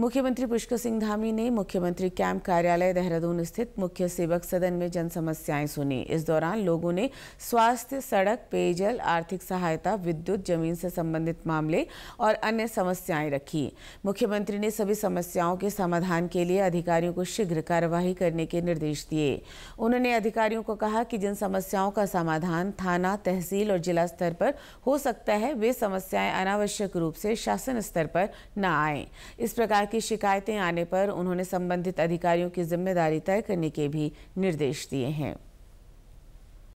मुख्यमंत्री पुष्कर सिंह धामी ने मुख्यमंत्री कैंप कार्यालय देहरादून स्थित मुख्य सेवक सदन में जन समस्याएं सुनी इस दौरान लोगों ने स्वास्थ्य सड़क पेयजल आर्थिक सहायता विद्युत जमीन से संबंधित मामले और अन्य समस्याएं रखी मुख्यमंत्री ने सभी समस्याओं के समाधान के लिए अधिकारियों को शीघ्र कार्यवाही करने के निर्देश दिए उन्होंने अधिकारियों को कहा कि जिन समस्याओं का समाधान थाना तहसील और जिला स्तर पर हो सकता है वे समस्याएं अनावश्यक रूप से शासन स्तर पर न आए इस प्रकार की शिकायतें आने पर उन्होंने संबंधित अधिकारियों की जिम्मेदारी तय करने के भी निर्देश दिए हैं